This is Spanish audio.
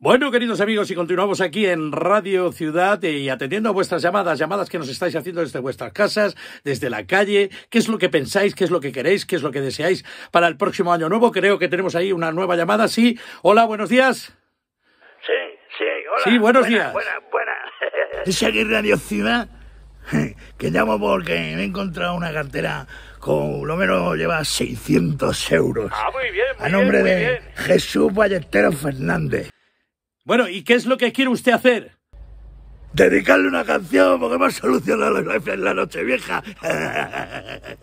Bueno, queridos amigos, y continuamos aquí en Radio Ciudad eh, y atendiendo a vuestras llamadas, llamadas que nos estáis haciendo desde vuestras casas, desde la calle, qué es lo que pensáis, qué es lo que queréis, qué es lo que deseáis para el próximo año nuevo. Creo que tenemos ahí una nueva llamada. Sí, hola, buenos días. Sí, sí, hola. Sí, buenos días. Buena, buena. ¿Es aquí Radio Ciudad? que llamo porque me he encontrado una cartera con lo menos lleva 600 euros. Ah, muy bien, a nombre de Jesús Ballesteros Fernández. Bueno, ¿y qué es lo que quiere usted hacer? Dedicarle una canción porque hemos solucionado la noche vieja.